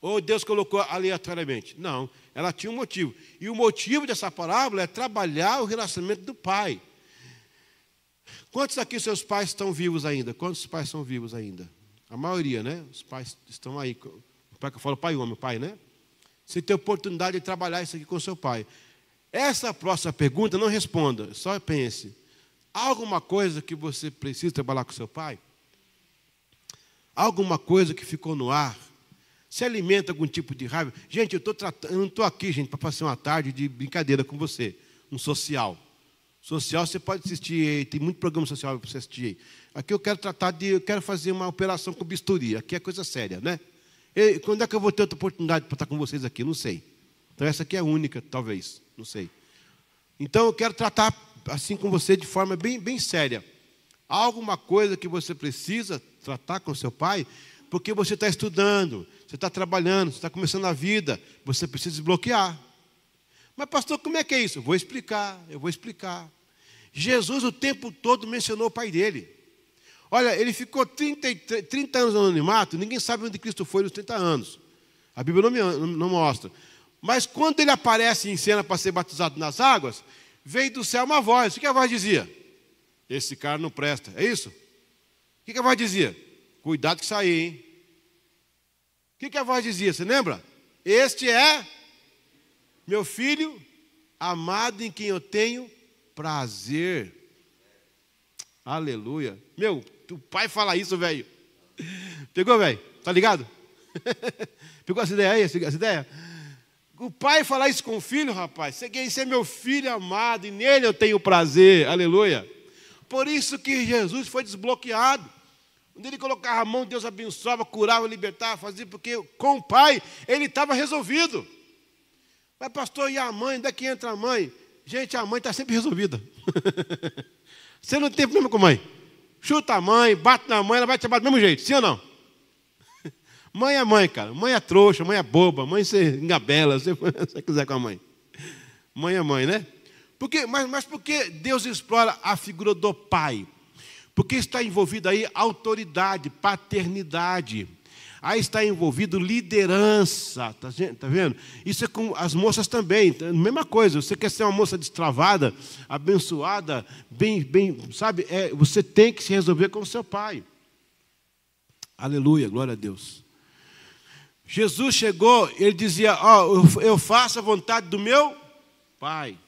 Ou Deus colocou aleatoriamente? Não, ela tinha um motivo. E o motivo dessa parábola é trabalhar o relacionamento do pai. Quantos aqui seus pais estão vivos ainda? Quantos pais são vivos ainda? A maioria, né? Os pais estão aí. O que eu falo pai e homem, pai, né? Você tem oportunidade de trabalhar isso aqui com seu pai. Essa próxima pergunta não responda, só pense. alguma coisa que você precisa trabalhar com seu pai? alguma coisa que ficou no ar se alimenta algum tipo de raiva. Gente, eu, não estou aqui, gente, para passar uma tarde de brincadeira com você, um social. Social você pode assistir, tem muito programa social para você assistir. Aqui eu quero tratar de, eu quero fazer uma operação com bisturi, aqui é coisa séria, né? E, quando é que eu vou ter outra oportunidade para estar com vocês aqui? Não sei. Então essa aqui é a única, talvez, não sei. Então eu quero tratar assim com você de forma bem, bem séria. Há alguma coisa que você precisa tratar com seu pai? porque você está estudando, você está trabalhando, você está começando a vida, você precisa desbloquear. Mas, pastor, como é que é isso? Eu vou explicar, eu vou explicar. Jesus o tempo todo mencionou o pai dele. Olha, ele ficou 30, 30 anos no anonimato, ninguém sabe onde Cristo foi nos 30 anos. A Bíblia não, me, não mostra. Mas quando ele aparece em cena para ser batizado nas águas, veio do céu uma voz. O que a voz dizia? Esse cara não presta. É isso? O que a voz dizia? Cuidado que sair, hein? O que, que a voz dizia? Você lembra? Este é meu filho amado em quem eu tenho prazer. Aleluia. Meu, o pai fala isso, velho. Pegou, velho? Tá ligado? Pegou essa ideia aí? Essa ideia? O pai falar isso com o filho, rapaz. Esse é meu filho amado e nele eu tenho prazer. Aleluia. Por isso que Jesus foi desbloqueado. Quando ele colocava a mão, Deus abençoava, curava, libertava, fazia, porque com o pai ele estava resolvido. Mas, pastor, e a mãe? Onde é que entra a mãe? Gente, a mãe está sempre resolvida. Você não tem problema com a mãe. Chuta a mãe, bate na mãe, ela vai te abater do mesmo jeito, sim ou não? Mãe é mãe, cara. Mãe é trouxa, mãe é boba, mãe você engabela, você, você quiser com a mãe. Mãe é mãe, né? Porque, mas, mas por que Deus explora a figura do pai? Porque está envolvida aí autoridade, paternidade. Aí está envolvido liderança, tá, tá vendo? Isso é com as moças também, tá? mesma coisa. Você quer ser uma moça destravada, abençoada, bem, bem, sabe? É, você tem que se resolver com o seu pai. Aleluia, glória a Deus. Jesus chegou, ele dizia: Ó, oh, eu faço a vontade do meu Pai.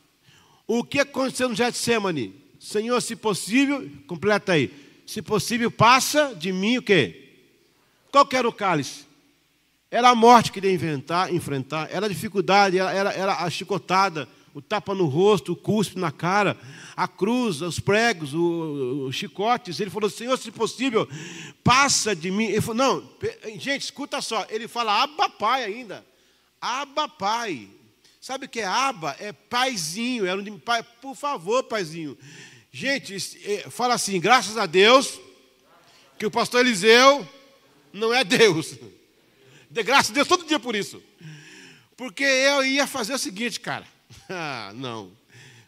O que aconteceu no Getsemane? Senhor, se possível, completa aí. Se possível, passa de mim o quê? Qual que era o cálice? Era a morte que ele ia inventar, enfrentar, era a dificuldade, era, era, era a chicotada, o tapa no rosto, o cuspe na cara, a cruz, os pregos, o, os chicotes. Ele falou: Senhor, se possível, passa de mim. Ele falou: Não, gente, escuta só. Ele fala: Abba, Pai ainda. Abba, Pai. Sabe o que é aba? É paizinho. Era é um de pai, por favor, paizinho. Gente, é, fala assim, graças a Deus que o pastor Eliseu não é Deus. De a Deus todo dia por isso. Porque eu ia fazer o seguinte, cara. Ah, não.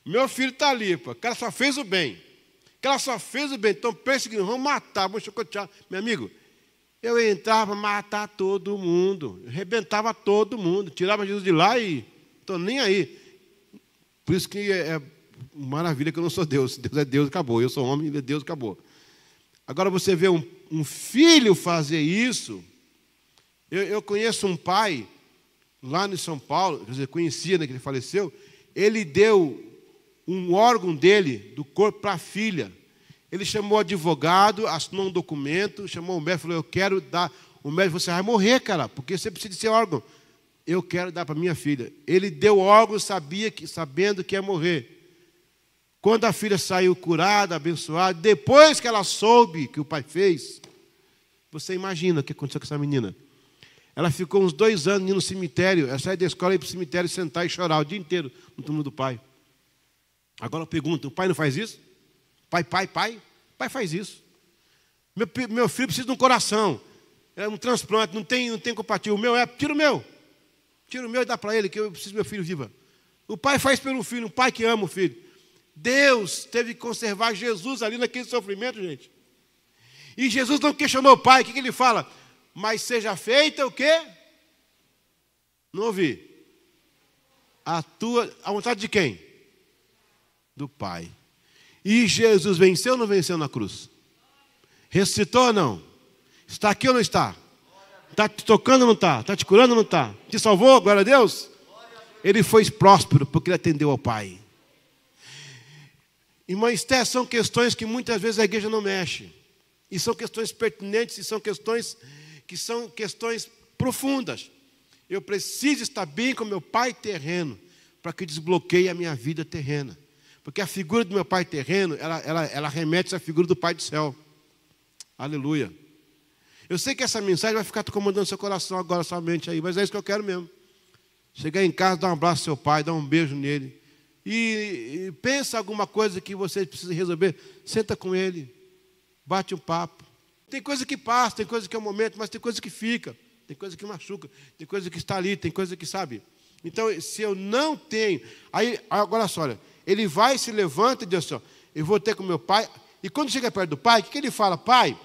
Meu filho está ali, pô. O cara só fez o bem. O cara só fez o bem. Então pensa que vão matar, vão chocotear. Meu amigo, eu entrava matar todo mundo. Rebentava todo mundo. Tirava Jesus de lá e Estou nem aí. Por isso que é, é maravilha que eu não sou Deus. Deus é Deus, acabou. Eu sou homem, ele é Deus, acabou. Agora você vê um, um filho fazer isso. Eu, eu, conheço um pai lá em São Paulo, quer dizer, conhecia, né, que ele faleceu. Ele deu um órgão dele, do corpo, para a filha. Ele chamou o advogado, assinou um documento, chamou o médico, falou: Eu quero dar. O médico falou: Você assim, ah, vai morrer, cara, porque você precisa de ser órgão eu quero dar para minha filha. Ele deu algo sabia que, sabendo que ia morrer. Quando a filha saiu curada, abençoada, depois que ela soube que o pai fez, você imagina o que aconteceu com essa menina. Ela ficou uns dois anos no cemitério, ela sai da escola e ia para o cemitério sentar e chorar o dia inteiro no túmulo do pai. Agora eu pergunto: o pai não faz isso? Pai, pai, pai? Pai faz isso. Meu, meu filho precisa de um coração, é um transplante, não tem, não tem compatível. O meu é, tira o meu. Tira o meu e dá para ele, que eu preciso que meu filho viva. O pai faz pelo filho, um pai que ama o filho. Deus teve que conservar Jesus ali naquele sofrimento, gente. E Jesus não questionou o pai, o que, que ele fala? Mas seja feita o quê? Não ouvi. A tua, a vontade de quem? Do Pai. E Jesus venceu ou não venceu na cruz? Ressuscitou ou não? Está aqui ou não está? Está te tocando ou não está? Está te curando ou não está? Te salvou, glória a Deus? Ele foi próspero porque ele atendeu ao Pai. Irmã Esther, são questões que muitas vezes a igreja não mexe. E são questões pertinentes, e são questões que são questões profundas. Eu preciso estar bem com meu pai terreno para que desbloqueie a minha vida terrena. Porque a figura do meu pai terreno, ela, ela, ela remete à figura do pai do céu. Aleluia. Eu sei que essa mensagem vai ficar incomodando seu coração agora, sua mente aí, mas é isso que eu quero mesmo. Chegar em casa, dar um abraço ao seu pai, dar um beijo nele. E, e pensa alguma coisa que você precisa resolver, senta com ele, bate um papo. Tem coisa que passa, tem coisa que é um momento, mas tem coisa que fica, tem coisa que machuca, tem coisa que está ali, tem coisa que sabe. Então, se eu não tenho, aí agora só, olha, ele vai se levanta e diz assim: ó, eu vou ter com meu pai. E quando chega perto do pai, o que, que ele fala? Pai,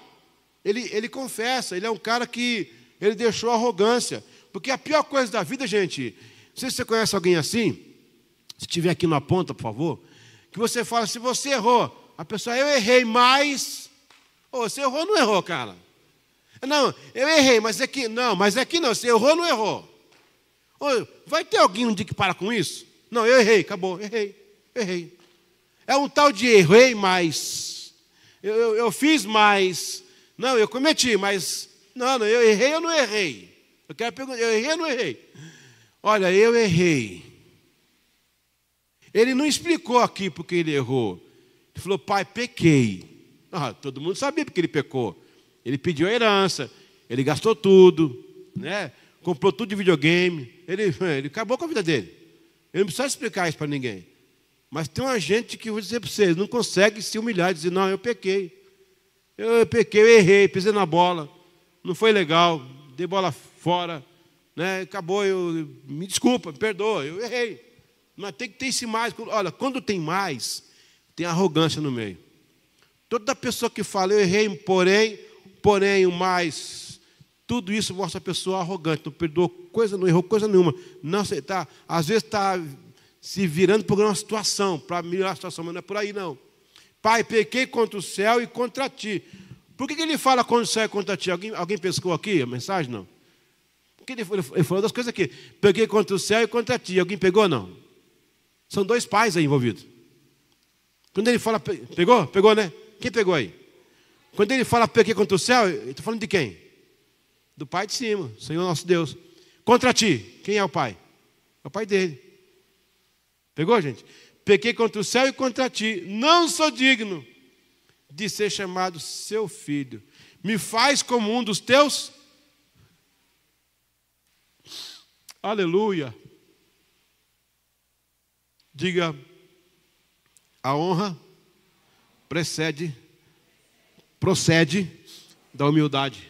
ele, ele confessa, ele é um cara que ele deixou arrogância. Porque a pior coisa da vida, gente, não sei se você conhece alguém assim, se tiver aqui na ponta, por favor, que você fala, se você errou, a pessoa, eu errei, mas. oh, você errou ou não errou, cara? Não, eu errei, mas é que. Não, mas é que não, você errou ou não errou? Oh, vai ter alguém um dia que para com isso? Não, eu errei, acabou, errei, errei. É um tal de errei mais. Eu, eu, eu fiz mais. Não, eu cometi, mas. Não, não eu errei ou não errei? Eu quero perguntar, eu errei ou não errei? Olha, eu errei. Ele não explicou aqui porque ele errou. Ele falou, pai, pequei. Ah, todo mundo sabia porque ele pecou. Ele pediu a herança, ele gastou tudo, né? comprou tudo de videogame. Ele, ele acabou com a vida dele. Ele não precisa explicar isso para ninguém. Mas tem uma gente que, vou dizer para vocês, não consegue se humilhar e dizer, não, eu pequei. Eu, pequei, eu errei, pisei na bola, não foi legal, dei bola fora, né? acabou, eu, me desculpa, me perdoa, eu errei. Mas tem que ter esse mais. Olha, quando tem mais, tem arrogância no meio. Toda pessoa que fala, eu errei, porém, porém, o mais, tudo isso mostra a pessoa arrogante, não perdoou coisa, não errou coisa nenhuma. Não aceitar. Tá, às vezes está se virando por uma situação, para melhorar a situação, mas não é por aí não. Pai, pequei contra o céu e contra ti. Por que, que ele fala contra o céu e contra ti? Alguém, alguém pescou aqui a mensagem? Não. Porque ele, ele falou das coisas aqui. Pequei contra o céu e contra ti. Alguém pegou? Não. São dois pais aí envolvidos. Quando ele fala, pegou? Pegou, né? Quem pegou aí? Quando ele fala pequei contra o céu, ele está falando de quem? Do Pai de cima, Senhor nosso Deus. Contra ti, quem é o Pai? É o Pai dele. Pegou, gente? pequei contra o céu e contra ti, não sou digno de ser chamado seu filho. Me faz como um dos teus. Aleluia. Diga, a honra precede, procede da humildade.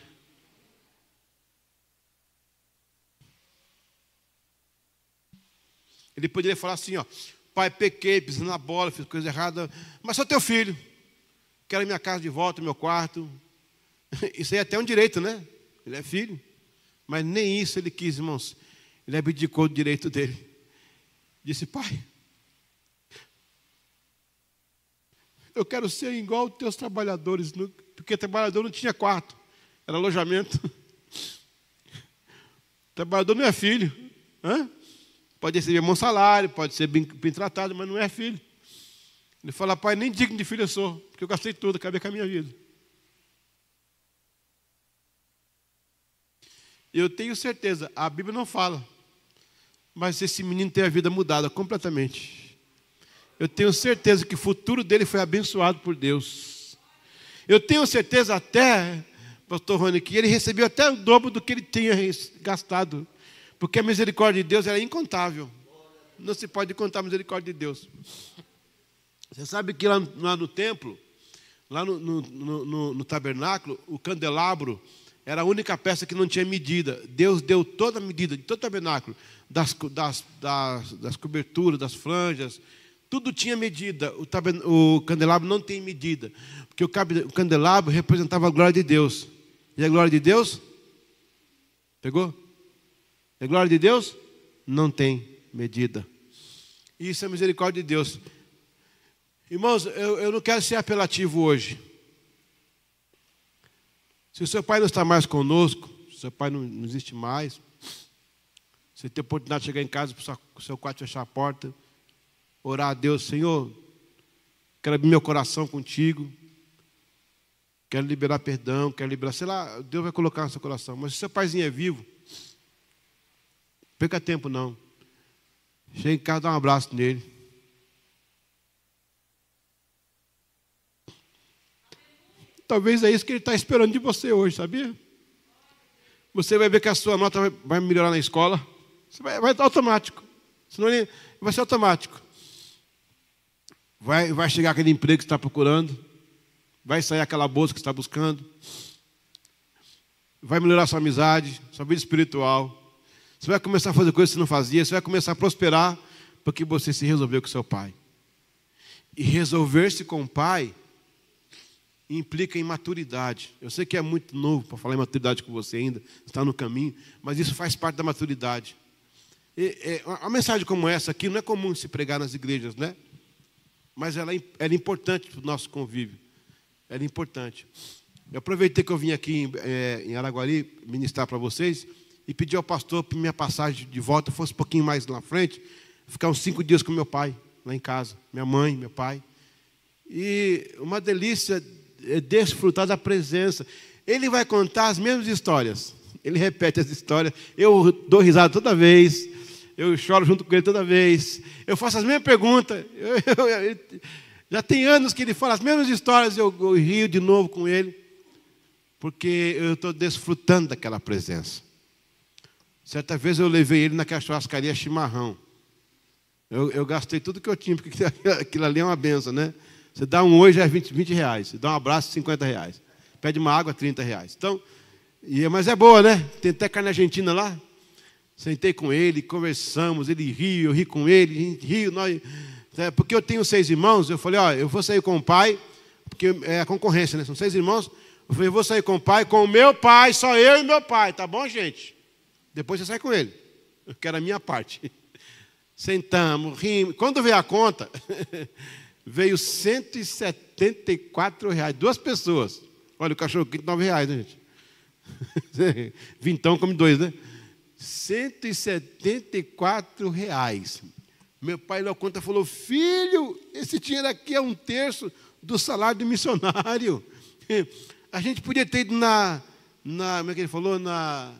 Ele poderia falar assim, ó, Pai, pequei, pisei na bola, fiz coisa errada, mas sou teu filho. Quero minha casa de volta, meu quarto. Isso aí é até um direito, né? Ele é filho. Mas nem isso ele quis, irmãos. Ele abdicou do direito dele. Disse, pai, eu quero ser igual os teus trabalhadores, porque trabalhador não tinha quarto, era alojamento. Trabalhador não é filho. Hã? Pode receber bom salário, pode ser bem, bem tratado, mas não é filho. Ele fala, pai, nem digno de filho eu sou, porque eu gastei tudo, acabei com a minha vida. Eu tenho certeza, a Bíblia não fala, mas esse menino tem a vida mudada completamente. Eu tenho certeza que o futuro dele foi abençoado por Deus. Eu tenho certeza até, pastor Rony, que ele recebeu até o dobro do que ele tinha gastado porque a misericórdia de Deus é incontável. Não se pode contar a misericórdia de Deus. Você sabe que lá, lá no templo, lá no, no, no, no tabernáculo, o candelabro era a única peça que não tinha medida. Deus deu toda a medida de todo o tabernáculo, das, das, das, das coberturas, das franjas, tudo tinha medida. O, taben, o candelabro não tem medida, porque o, o candelabro representava a glória de Deus. E a glória de Deus? Pegou? A é glória de Deus não tem medida. Isso é misericórdia de Deus. Irmãos, eu, eu não quero ser apelativo hoje. Se o seu pai não está mais conosco, se o seu pai não, não existe mais, você tem a oportunidade de chegar em casa para o seu quarto fechar a porta, orar a Deus, Senhor, quero abrir meu coração contigo, quero liberar perdão, quero liberar, sei lá, Deus vai colocar no seu coração. Mas se seu paizinho é vivo, Perca tempo não. Chega em casa, dá um abraço nele. Talvez é isso que ele está esperando de você hoje, sabia? Você vai ver que a sua nota vai melhorar na escola. Vai, vai automático. Senão ele vai ser automático. Vai, vai chegar aquele emprego que está procurando. Vai sair aquela bolsa que está buscando. Vai melhorar sua amizade, sua vida espiritual. Você vai começar a fazer coisas que você não fazia, você vai começar a prosperar porque você se resolveu com seu pai. E resolver-se com o pai implica em maturidade. Eu sei que é muito novo para falar em maturidade com você ainda, está no caminho, mas isso faz parte da maturidade. E, é, uma mensagem como essa aqui não é comum se pregar nas igrejas, né? Mas ela, é ela é importante para o nosso convívio. Ela é importante. Eu aproveitei que eu vim aqui em, é, em Araguari ministrar para vocês e pedi ao pastor que minha passagem de volta fosse um pouquinho mais lá na frente, ficar uns cinco dias com meu pai, lá em casa, minha mãe, meu pai. E uma delícia é desfrutar da presença. Ele vai contar as mesmas histórias. Ele repete as histórias. Eu dou risada toda vez. Eu choro junto com ele toda vez. Eu faço as mesmas perguntas. Eu, eu, eu, já tem anos que ele fala as mesmas histórias. Eu, eu rio de novo com ele. Porque eu estou desfrutando daquela presença. Certa vez eu levei ele naquela churrascaria chimarrão. Eu, eu gastei tudo que eu tinha, porque aquilo ali é uma benção, né? Você dá um hoje, é 20, 20 reais. Você dá um abraço, 50 reais. Pede uma água, 30 reais. Então, e, é, mas é boa, né? Tem até carne argentina lá. Sentei com ele, conversamos, ele riu, eu ri com ele, riu, nós. Né? Porque eu tenho seis irmãos, eu falei, ó, eu vou sair com o pai, porque é a concorrência, né? São seis irmãos. Eu falei, eu vou sair com o pai, com o meu pai, só eu e meu pai, tá bom, gente? Depois você sai com ele. Eu quero a minha parte. Sentamos, rimos. Quando veio a conta, veio 174 reais. Duas pessoas. Olha, o cachorro quente, 9 reais, né, gente? Vintão come dois, né? 174 reais. Meu pai na conta falou: Filho, esse dinheiro aqui é um terço do salário do missionário. A gente podia ter ido na. na como é que ele falou? Na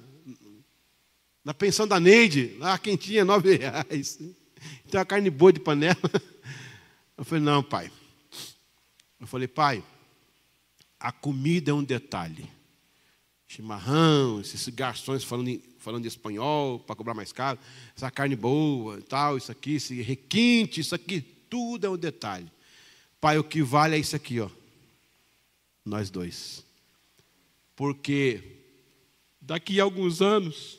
na pensão da Neide, lá quentinha, nove reais. Então a carne boa de panela. Eu falei, não, pai. Eu falei, pai, a comida é um detalhe. Chimarrão, esses garçons falando, falando de espanhol para cobrar mais caro, essa carne boa, tal, isso aqui, esse requinte, isso aqui, tudo é um detalhe. Pai, o que vale é isso aqui, ó. Nós dois. Porque daqui a alguns anos,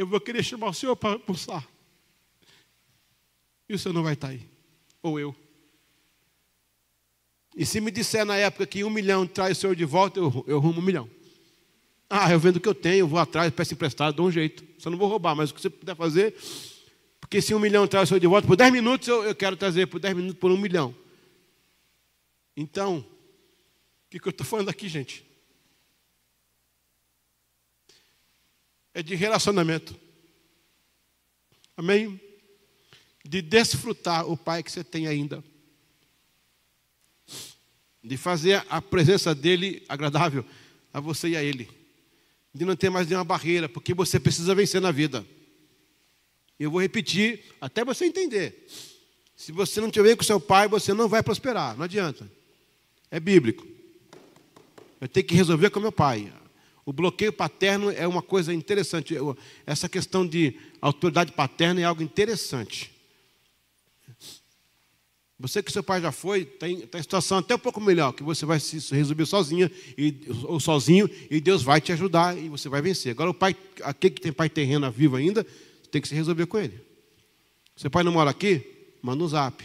eu vou querer chamar o senhor para almoçar. E o senhor não vai estar aí, ou eu. E se me disser na época que um milhão traz o senhor de volta, eu, eu rumo um milhão. Ah, eu vendo o que eu tenho, vou atrás, peço emprestado, dou um jeito. Só não vou roubar, mas o que você puder fazer, porque se um milhão traz o senhor de volta, por 10 minutos eu, eu quero trazer, por 10 minutos, por um milhão. Então, o que, que eu estou falando aqui, gente? é de relacionamento. Amém? De desfrutar o Pai que você tem ainda. De fazer a presença dele agradável a você e a ele. De não ter mais nenhuma barreira, porque você precisa vencer na vida. Eu vou repetir até você entender. Se você não tiver com seu pai, você não vai prosperar, não adianta. É bíblico. Eu tenho que resolver com meu pai. O bloqueio paterno é uma coisa interessante. Essa questão de autoridade paterna é algo interessante. Você que seu pai já foi, tem, tem situação até um pouco melhor, que você vai se resolver sozinha e, ou sozinho e Deus vai te ajudar e você vai vencer. Agora o pai, aquele que tem pai terreno vivo ainda, tem que se resolver com ele. Seu pai não mora aqui? Manda um zap.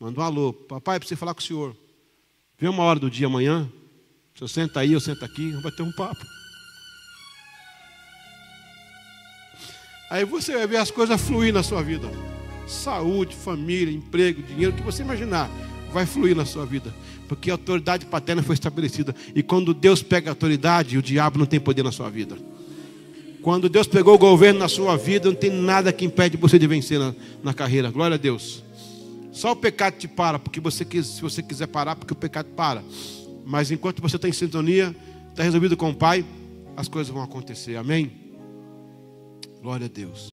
Manda um alô. Papai, preciso falar com o senhor. Vem uma hora do dia amanhã, você senta aí, eu sento aqui, vamos bater um papo. Aí você vai ver as coisas fluir na sua vida. Saúde, família, emprego, dinheiro, o que você imaginar vai fluir na sua vida, porque a autoridade paterna foi estabelecida. E quando Deus pega a autoridade, o diabo não tem poder na sua vida. Quando Deus pegou o governo na sua vida, não tem nada que impede você de vencer na, na carreira. Glória a Deus. Só o pecado te para, porque você se você quiser parar, porque o pecado para. Mas enquanto você está em sintonia, está resolvido com o Pai, as coisas vão acontecer. Amém? Glória a Deus.